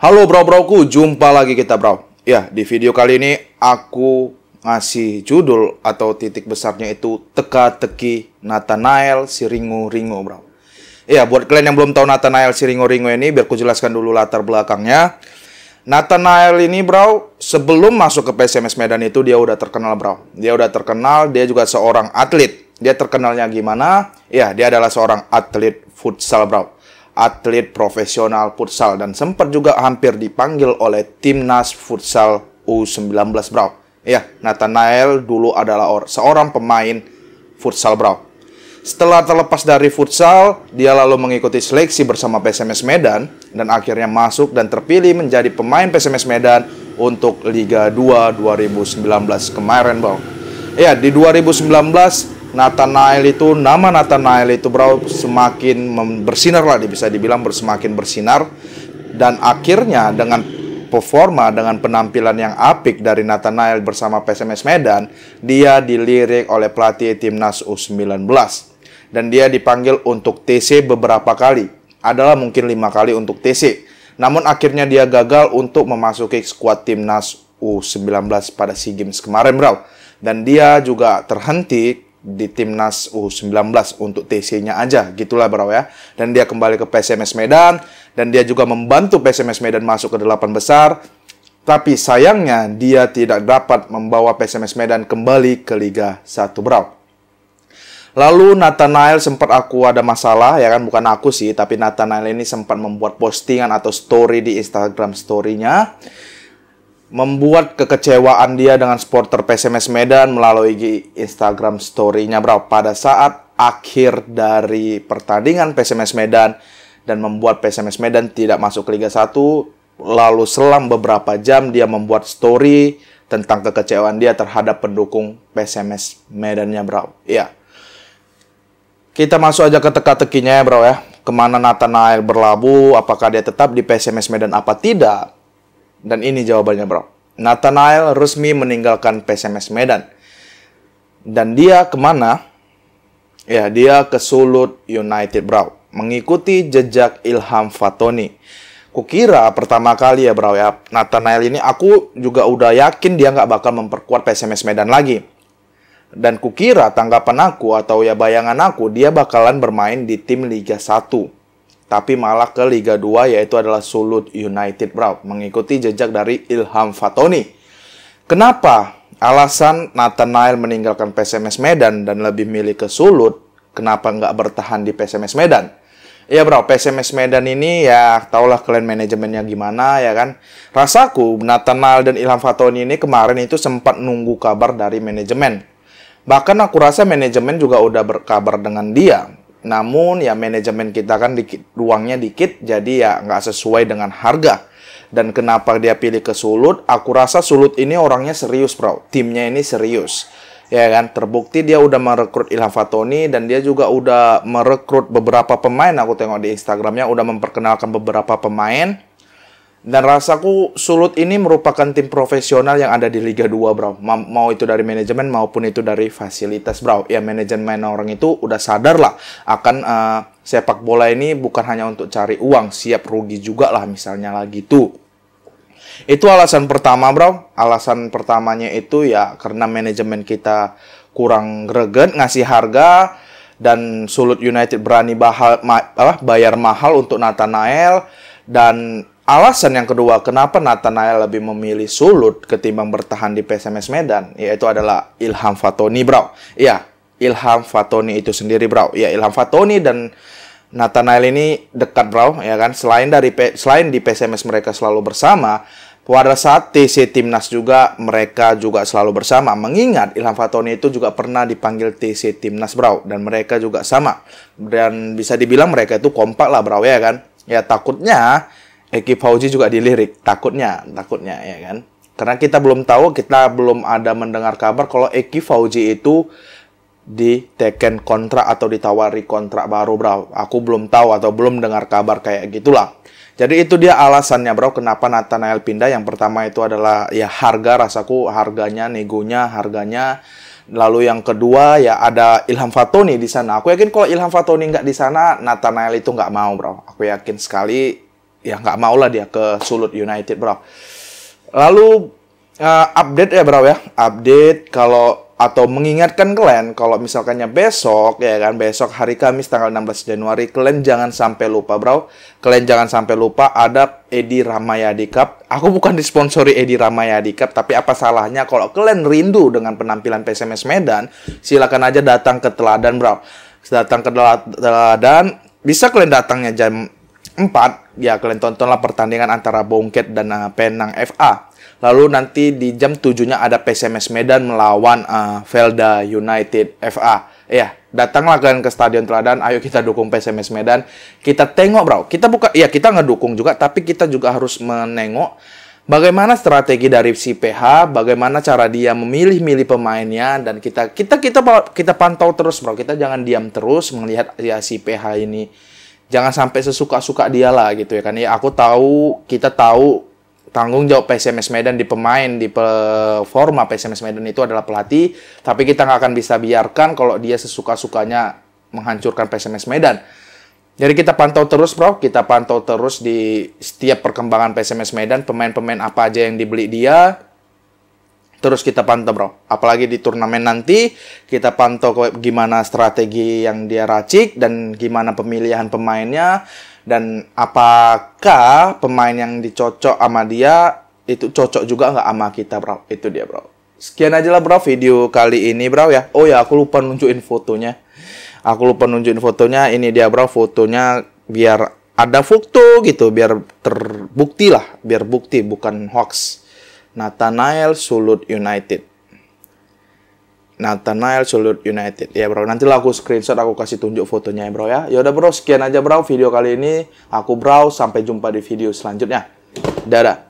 Halo bro-broku, jumpa lagi kita bro. Ya, di video kali ini aku ngasih judul atau titik besarnya itu teka-teki Nathanael si ringo bro. Ya, buat kalian yang belum tahu Nathanael si Ringo-Ringo ini, biar ku jelaskan dulu latar belakangnya. Nathanael ini bro, sebelum masuk ke PSMS Medan itu dia udah terkenal bro. Dia udah terkenal, dia juga seorang atlet. Dia terkenalnya gimana? Ya, dia adalah seorang atlet futsal bro atlet profesional futsal dan sempat juga hampir dipanggil oleh timnas futsal U19 Brau. Ya, Nathanael dulu adalah seorang pemain futsal Brau. Setelah terlepas dari futsal, dia lalu mengikuti seleksi bersama PSMS Medan dan akhirnya masuk dan terpilih menjadi pemain PSMS Medan untuk Liga 2 2019 kemarin, Bro. Ya, di 2019 Nathanael itu nama Nathanael itu bro semakin bersinar lah bisa dibilang semakin bersinar dan akhirnya dengan performa dengan penampilan yang apik dari Nathanael bersama PSMS Medan dia dilirik oleh pelatih timnas U19 dan dia dipanggil untuk TC beberapa kali adalah mungkin lima kali untuk TC namun akhirnya dia gagal untuk memasuki skuad timnas U19 pada SEA Games kemarin bro dan dia juga terhenti di timnas U19 untuk TC-nya aja gitulah bro ya. Dan dia kembali ke PSMS Medan dan dia juga membantu PSMS Medan masuk ke delapan besar. Tapi sayangnya dia tidak dapat membawa PSMS Medan kembali ke Liga 1 bro. Lalu Nathanael sempat aku ada masalah ya kan bukan aku sih tapi Nathanael ini sempat membuat postingan atau story di Instagram story-nya membuat kekecewaan dia dengan supporter PSMS Medan melalui Instagram story-nya bro pada saat akhir dari pertandingan PSMS Medan dan membuat PSMS Medan tidak masuk Liga 1 lalu selang beberapa jam dia membuat story tentang kekecewaan dia terhadap pendukung PSMS Medannya bro ya kita masuk aja ke teka-tekinya ya bro ya kemana Nathan Nael berlabuh apakah dia tetap di PSMS Medan apa tidak dan ini jawabannya bro. Nathanael resmi meninggalkan PSMS Medan. Dan dia kemana? Ya, dia ke Sulut United bro. Mengikuti jejak Ilham Fatoni. Kukira pertama kali ya bro ya, Nathanael ini aku juga udah yakin dia nggak bakal memperkuat PSMS Medan lagi. Dan kukira tanggapan aku atau ya bayangan aku, dia bakalan bermain di tim Liga 1 tapi malah ke Liga 2 yaitu adalah Sulut United Bro. mengikuti jejak dari Ilham Fatoni. Kenapa alasan Nathanael meninggalkan PSMS Medan dan lebih milih ke Sulut? Kenapa nggak bertahan di PSMS Medan? Ya bro, PSMS Medan ini ya taulah kalian manajemennya gimana ya kan. Rasaku Nathanael dan Ilham Fatoni ini kemarin itu sempat nunggu kabar dari manajemen. Bahkan aku rasa manajemen juga udah berkabar dengan dia namun ya manajemen kita kan dikit, ruangnya dikit, jadi ya nggak sesuai dengan harga. Dan kenapa dia pilih ke Sulut? Aku rasa Sulut ini orangnya serius, bro. Timnya ini serius. Ya kan, terbukti dia udah merekrut Ilham Fatoni dan dia juga udah merekrut beberapa pemain. Aku tengok di Instagramnya udah memperkenalkan beberapa pemain dan rasaku Sulut ini merupakan tim profesional yang ada di Liga 2, bro. Ma mau itu dari manajemen maupun itu dari fasilitas, bro. Ya manajemen orang itu udah sadar lah akan uh, sepak bola ini bukan hanya untuk cari uang, siap rugi juga lah misalnya lagi tuh. Itu alasan pertama, bro. Alasan pertamanya itu ya karena manajemen kita kurang greget ngasih harga dan Sulut United berani bahal, ma bayar mahal untuk Nathanael dan Alasan yang kedua, kenapa Nathanael lebih memilih Sulut ketimbang bertahan di PSMS Medan, yaitu adalah Ilham Fatoni, bro. Iya, Ilham Fatoni itu sendiri, bro. Ya, Ilham Fatoni dan Nathanael ini dekat, bro, ya kan. Selain dari selain di PSMS mereka selalu bersama, pada saat TC Timnas juga mereka juga selalu bersama. Mengingat Ilham Fatoni itu juga pernah dipanggil TC Timnas, bro, dan mereka juga sama. Dan bisa dibilang mereka itu kompak lah, bro, ya kan. Ya takutnya Eki Fauzi juga dilirik takutnya takutnya ya kan karena kita belum tahu kita belum ada mendengar kabar kalau Eki Fauzi itu di diteken kontrak atau ditawari kontrak baru bro aku belum tahu atau belum dengar kabar kayak gitulah jadi itu dia alasannya bro kenapa Nathanael pindah yang pertama itu adalah ya harga rasaku harganya negonya harganya Lalu yang kedua ya ada Ilham Fatoni di sana. Aku yakin kalau Ilham Fatoni nggak di sana, Nathanael itu nggak mau bro. Aku yakin sekali ya nggak mau lah dia ke Sulut United bro. Lalu uh, update ya bro ya, update kalau atau mengingatkan kalian kalau misalkannya besok ya kan besok hari Kamis tanggal 16 Januari kalian jangan sampai lupa bro kalian jangan sampai lupa ada Edi Ramayadi Cup aku bukan disponsori Edi Ramayadi Cup tapi apa salahnya kalau kalian rindu dengan penampilan PSMS Medan silakan aja datang ke teladan bro datang ke teladan bisa kalian datangnya jam 4. Ya, kalian tontonlah pertandingan antara Bongket dan uh, Penang FA. Lalu nanti di jam 7-nya ada PSMS Medan melawan uh, eh, Velda United FA. Ya, datanglah kalian ke Stadion Teladan, ayo kita dukung PSMS Medan. Kita tengok, Bro. Kita buka ya kita ngedukung juga, tapi kita juga harus menengok bagaimana strategi dari si PH, bagaimana cara dia memilih-milih pemainnya dan kita kita kita kita pantau terus, Bro. Kita jangan diam terus melihat ya si PH ini jangan sampai sesuka-suka dia lah gitu ya kan ya aku tahu kita tahu tanggung jawab PSMS Medan di pemain di performa PSMS Medan itu adalah pelatih tapi kita nggak akan bisa biarkan kalau dia sesuka-sukanya menghancurkan PSMS Medan jadi kita pantau terus bro kita pantau terus di setiap perkembangan PSMS Medan pemain-pemain apa aja yang dibeli dia terus kita pantau bro. Apalagi di turnamen nanti kita pantau gimana strategi yang dia racik dan gimana pemilihan pemainnya dan apakah pemain yang dicocok sama dia itu cocok juga nggak sama kita bro. Itu dia bro. Sekian aja lah bro video kali ini bro ya. Oh ya aku lupa nunjukin fotonya. Aku lupa nunjukin fotonya. Ini dia bro fotonya biar ada foto gitu biar terbukti lah biar bukti bukan hoax Nathanael Sulut United. Nathanael Sulut United. Ya bro, nanti aku screenshot, aku kasih tunjuk fotonya ya bro ya. Ya udah bro, sekian aja bro video kali ini. Aku bro, sampai jumpa di video selanjutnya. Dadah.